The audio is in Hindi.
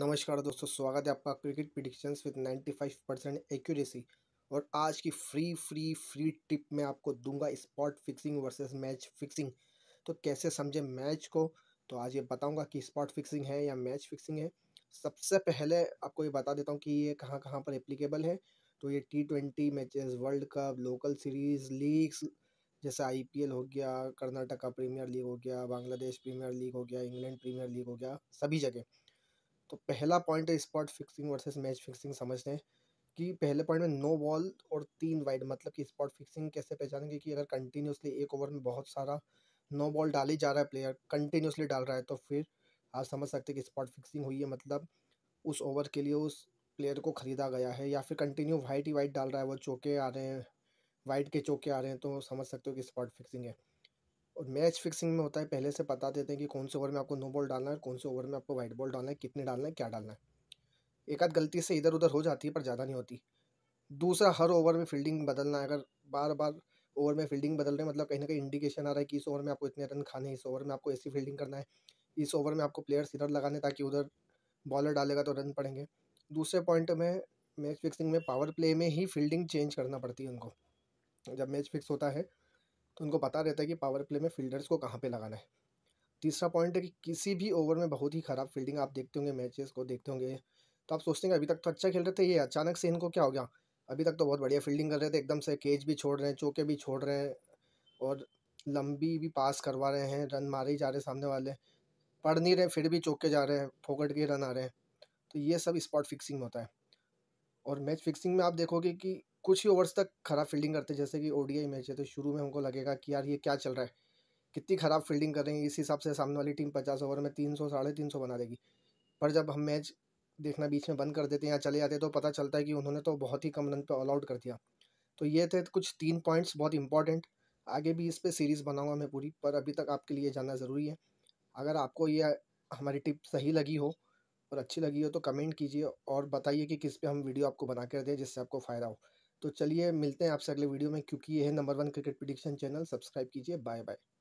नमस्कार दोस्तों स्वागत है आपका cricket predictions with 95 percent accuracy और आज की फ्री फ्री फ्री टिप में आपको दूंगा spot fixing versus match fixing तो कैसे समझे मैच को तो आज ये बताऊंगा कि स्पॉट फिक्सिंग है या मैच फिक्सिंग है सबसे पहले आपको ये बता देता हूँ कि ये कहाँ कहाँ पर एप्लीकेबल है तो ये T twenty World Cup local series leagues जैसे आई हो गया कर्नाटका प्रीमियर लीग हो गया बांग्लादेश प्रीमियर लीग हो गया इंग्लैंड प्रीमियर लीग हो गया सभी जगह तो पहला पॉइंट है spot fixing versus match fixing समझते हैं कि पहले पॉइंट में नो बॉल और तीन वाइड मतलब कि स्पॉट फिक्सिंग कैसे पहचानेंगे कि अगर कंटिन्यूसली एक ओवर में बहुत सारा नो बॉल ही जा रहा है प्लेयर कंटिन्यूसली डाल रहा है तो फिर आप समझ सकते हैं कि स्पॉट फिक्सिंग हुई है मतलब उस ओवर के लिए उस प्लेयर को ख़रीदा गया है या फिर कंटिन्यू वाइट ही वाइट डाल रहा है वो चौके आ रहे हैं वाइट के चौके आ रहे हैं तो समझ सकते हो कि स्पॉट फिक्सिंग है और मैच फिक्सिंग में होता है पहले से बता देते हैं कि कौन से ओवर में आपको नो बॉल डालना है कौन से ओवर में आपको वाइट बॉल डालना है कितने डालना है क्या डालना है एक आध गलती से इधर उधर हो जाती है पर ज़्यादा नहीं होती दूसरा हर ओवर में फील्डिंग बदलना है अगर बार बार ओवर में फील्डिंग बदल रहे हैं मतलब कहीं ना कहीं इंडिकेशन आ रहा है कि इस ओवर में आपको इतने रन खाने हैं इस ओवर में आपको ऐसी फील्डिंग करना है इस ओवर में आपको प्लेयर्स इधर लगाने ताकि उधर बॉलर डालेगा तो रन पड़ेंगे दूसरे पॉइंट में मैच फिक्सिंग में पावर प्ले में ही फील्डिंग चेंज करना पड़ती है उनको जब मैच फिक्स होता है तो उनको पता रहता है कि पावर प्ले में फील्डर्स को कहाँ पे लगाना है तीसरा पॉइंट है कि किसी भी ओवर में बहुत ही ख़राब फील्डिंग आप देखते होंगे मैचेस को देखते होंगे तो आप सोचते हैं अभी तक तो अच्छा खेल रहे थे ये अचानक से इनको क्या हो गया अभी तक तो बहुत बढ़िया फील्डिंग कर रहे थे एकदम से केज भी छोड़ रहे हैं चौके भी छोड़ रहे हैं और लंबी भी पास करवा रहे हैं रन मारे ही जा रहे हैं सामने वाले पढ़ नहीं रहे फिर भी चौके जा रहे हैं फोकट के रन आ रहे हैं तो ये सब स्पॉट फिक्सिंग होता है और मैच फिक्सिंग में आप देखोगे कि कुछ ही ओवर्स तक खराब फील्डिंग करते जैसे कि ओडीआई मैच है तो शुरू में हमको लगेगा कि यार ये क्या चल रहा है कितनी ख़राब फील्डिंग कर रहे हैं इस हिसाब से सामने वाली टीम पचास ओवर में तीन सौ साढ़े तीन सौ बना देगी पर जब हम मैच देखना बीच में बंद कर देते हैं या चले जाते हैं तो पता चलता है कि उन्होंने तो बहुत ही कम रन पर ऑल आउट कर दिया तो ये थे कुछ तीन पॉइंट्स बहुत इंपॉर्टेंट आगे भी इस पर सीरीज़ बनाऊंगा मैं पूरी पर अभी तक आपके लिए जानना ज़रूरी है अगर आपको ये हमारी टिप सही लगी हो और अच्छी लगी हो तो कमेंट कीजिए और बताइए कि किस पे हम वीडियो आपको बना कर दें जिससे आपको फ़ायदा हो तो चलिए मिलते हैं आपसे अगले वीडियो में क्योंकि ये है number one cricket prediction channel subscribe कीजिए बाय बाय